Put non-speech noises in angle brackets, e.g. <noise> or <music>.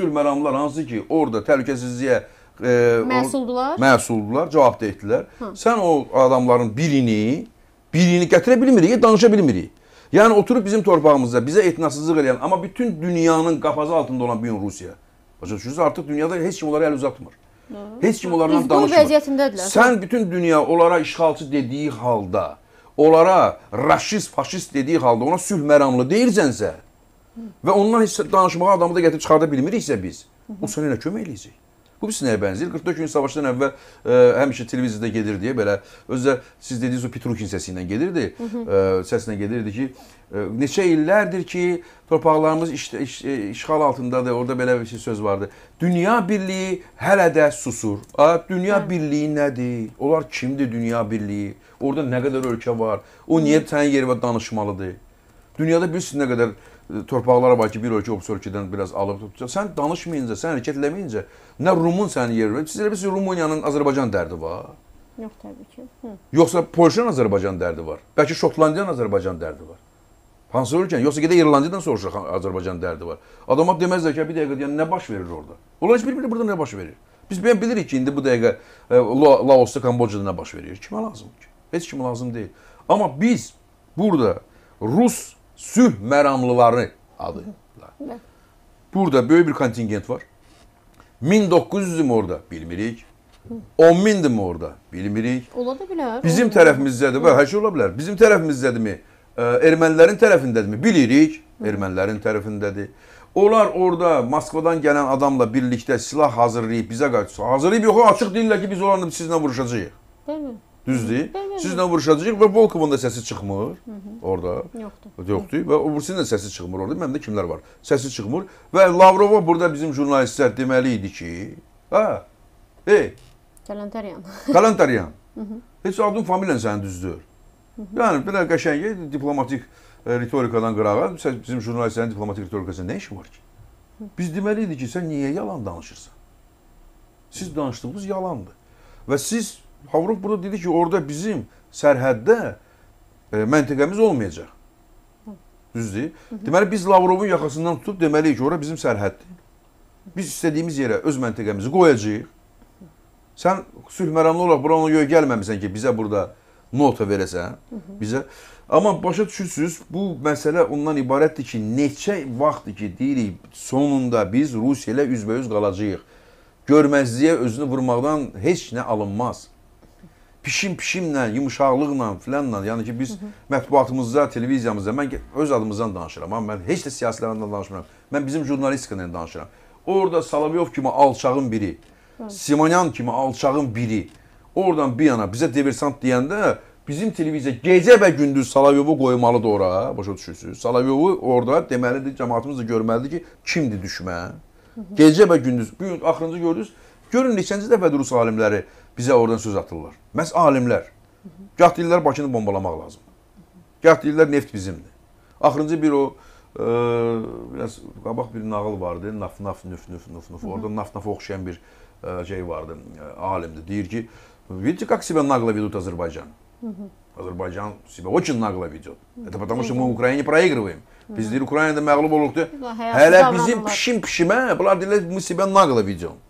sülməramlar hansı ki, orada təhlükəsizliyə e, məhsuldurlar. Məhsuldurlar, cavab da etdilər. Hı. Hə. Sən o adamların birini, birini gətirə bilmirik, danışa bilmirik. Yəni oturub bizim torpağımızda bizə etnasızlıq eləyən, amma bütün dünyanın qapazı altında olan bu gün Rusiya. Başa düşürsüz? Artıq dünyada heç kim onlara əl uzatmır. Hı. Heç kim onlarla danışmır. vəziyyətindədirlər. Sən bütün dünya onlara işğalçı dediyi halda, onlara raşist, faşist dediyi halda ona sülh məramlı deyirsənsə, və ondan heç danışmağa adamı da gətirib çıxarda bilmiriksə biz, o sənə nə kömək eləyəcək? Bu biz nəyə bənzəyir? 44 gün savaşdan əvvəl ə, e, həmişə televiziyada gedirdi, belə özdə siz dediyiniz o Petrukin səsi ilə gedirdi, Hı -hı. ə, səslə gedirdi ki, ə, e, neçə illərdir ki, torpaqlarımız iş, iş, e, işğal altındadır. Orada belə bir şey söz vardı. Dünya birliyi hələ də susur. A, dünya Hı. Hə. birliyi nədir? Onlar kimdir dünya birliyi? Orada nə qədər ölkə var? O niyə sənin yerə danışmalıdır? Dünyada bilirsin nə qədər e, torpaqlar var ki, bir ölkə obs ölkədən biraz alıb tutacaq. Sən danışmayınca, sən hərəkət eləməyincə nə Rumun sənin yerin verir. Siz elə bilirsiniz Rumıniyanın Azərbaycan dərdi var. Yox təbii ki. Hı. Yoxsa Polşanın Azərbaycan dərdi var. Bəlkə Şotlandiyanın Azərbaycan dərdi var. Hansı ölkən? Yoxsa gedə İrlandiyadan soruşaq Azərbaycan dərdi var. Adama deməzlər ki, bir dəqiqə yəni nə baş verir orada? Onlar heç bir-biri burada nə baş verir? Biz bilirik ki, indi bu dəqiqə e, Laosda, Kambocada nə baş verir? Kimə lazım ki? Heç kimə lazım deyil. Amma biz burada Rus sülh məramlıları adı. Burada böyük bir kontingent var. 1900 mi orada? Bilmirik. 10 bindi mi orada? Bilmirik. Ola da bilər. Bizim tərəfimizdədir. Bəli, hər şey ola bilər. Bizim tərəfimizdədirmi? Ee, ermənilərin tərəfindədirmi? Bilirik. Ermənilərin tərəfindədir. Onlar orada Moskvadan gələn adamla birlikdə silah hazırlayıb bizə qarşı hazırlayıb yox, açıq deyirlər ki, biz onlarla sizlə vuruşacağıq. Bəli. Düzdür? Siz nə vuruşacaq və Volkovun da səsi çıxmır orada. Yoxdur. Yoxdur. Və Obursinin də səsi çıxmır orada. Məndə kimlər var? Səsi çıxmır və Lavrova burada bizim jurnalistlər deməli idi ki, hə? Hey. Kalantaryan. <laughs> Kalantaryan. Heç adın familiyan sənin düzdür. Yəni belə qəşəng e, diplomatik e, ritorikadan qırağa bizim jurnalistlərin diplomatik ritorikasında nə işi var ki? Biz deməli idi ki, sən niyə yalan danışırsan? Siz danışdığınız yalandır. Və siz Havrov burada dedi ki, orada bizim sərhəddə e, məntiqəmiz olmayacaq. Düzdür? Deməli biz Lavrovun yaxasından tutub deməliyik ki, ora bizim sərhəddir. Biz istədiyimiz yerə öz məntiqəmizi qoyacağıq. Sən sülh məramlı olaraq bura ona görə gəlməmisən ki, bizə burada nota verəsən. Bizə Amma başa düşürsüz, bu məsələ ondan ibarətdir ki, neçə vaxtdır ki, deyirik, sonunda biz Rusiya ilə üzbəüz qalacağıq. Görməzliyə özünü vurmaqdan heç nə alınmaz pişim-pişimlə, yumuşaqlıqla filanla, yəni ki biz mətbuatımızda, televiziyamızda mən öz adımızdan danışıram, amma mən heç də siyasilərdən danışmıram. Mən bizim jurnalistikadan danışıram. Orda Salavyov kimi alçağın biri, Simonyan kimi alçağın biri oradan bir yana bizə diversant deyəndə bizim televiziya gecə və gündüz Salavyovu qoymalıdır ora, başa düşürsüz? Salavyovu orada deməlidir, cəmaatımız da görməlidir ki, kimdir düşmən? Gecə və gündüz. Bu gün axırıncı gördünüz, Görün neçənci dəfədir rus alimləri bizə oradan söz atırlar. Məhz alimlər. Gah deyirlər Bakını bombalamaq lazımdır. Gah deyirlər neft bizimdir. Axırıncı bir o e, biraz qabaq bir nağıl vardı. Naf naf nüf nüf nüf nüf. Orada naf nafa oxşayan bir e, şey vardı. E, alimdir. Deyir ki, видите, как себя нагло ведут Азербайджан? Azərbaycan себя очень нагло ведет. Это потому что мы Украине проигрываем. Biz deyir Ukraynada məğlub oluqdu. Hələ bizim pişim pişimə, bunlar deyirlər biz себя нагло ведем.